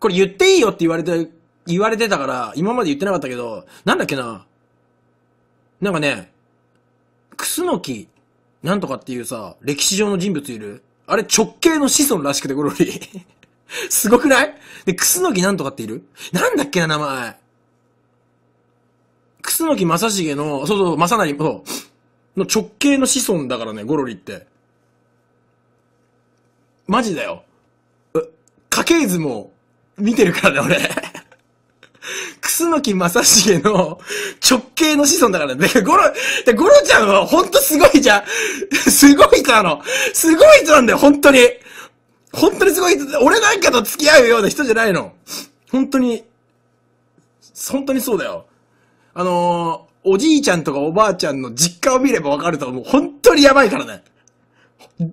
これ言っていいよって言われて、言われてたから、今まで言ってなかったけど、なんだっけな。なんかね、クスノキ、なんとかっていうさ、歴史上の人物いるあれ直系の子孫らしくて、ゴロリ。すごくないで、クスノキなんとかっているなんだっけな、名前。クスノキ正成の、そうそう、正成、そう、の直系の子孫だからね、ゴロリって。マジだよ。家系図も見てるからね、俺。楠木正成の直系の子孫だからね。で、ゴロ、で、ゴロちゃんはほんとすごいじゃん。すごい人なの。すごい人なんだよ、本当に。本当にすごい人。俺なんかと付き合うような人じゃないの。本当に、本当にそうだよ。あのー、おじいちゃんとかおばあちゃんの実家を見ればわかると思う。本当にやばいからね。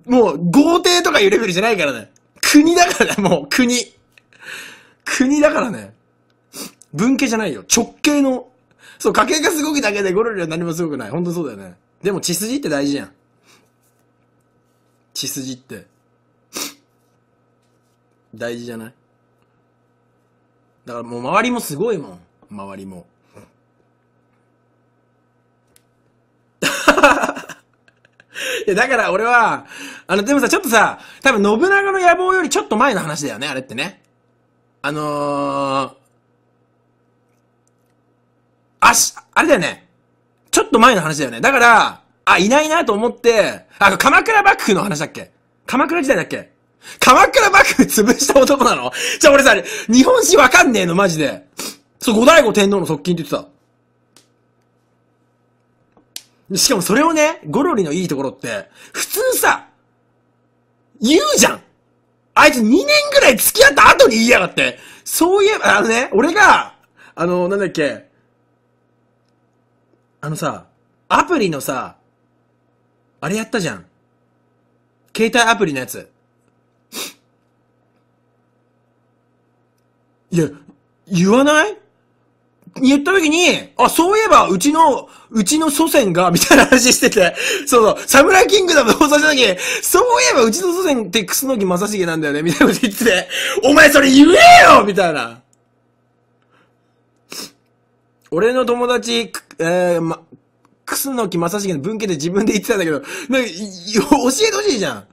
もう、豪邸とかいうレベルじゃないからね。国だからね、もう、国。国だからね。文系じゃないよ。直系の。そう、家系がすごくだけでゴロリは何もすごくない。ほんとそうだよね。でも血筋って大事やん。血筋って。大事じゃないだからもう周りもすごいもん。周りも。いや、だから俺は、あの、でもさ、ちょっとさ、多分信長の野望よりちょっと前の話だよね、あれってね。あのー、あし、あれだよね。ちょっと前の話だよね。だから、あ、いないなと思って、あ、鎌倉幕府の話だっけ鎌倉時代だっけ鎌倉幕府潰した男なのじゃあ俺さ、日本史わかんねえの、マジで。そう、後醍醐天皇の側近って言ってた。しかもそれをね、ゴロリのいいところって、普通さ、言うじゃんあいつ2年ぐらい付き合った後に言いやがって。そういえば、あのね、俺が、あの、なんだっけ、あのさ、アプリのさ、あれやったじゃん。携帯アプリのやつ。いや、言わない言った時に、あ、そういえば、うちの、うちの祖先が、みたいな話してて、そうそう、サムライキングダムの放送したとき、そういえば、うちの祖先って楠木正成なんだよね、みたいなこと言ってて、お前それ言えよみたいな。俺の友達、えー、ま、楠木正成の文献で自分で言ってたんだけど、なんか、教えてほしいじゃん。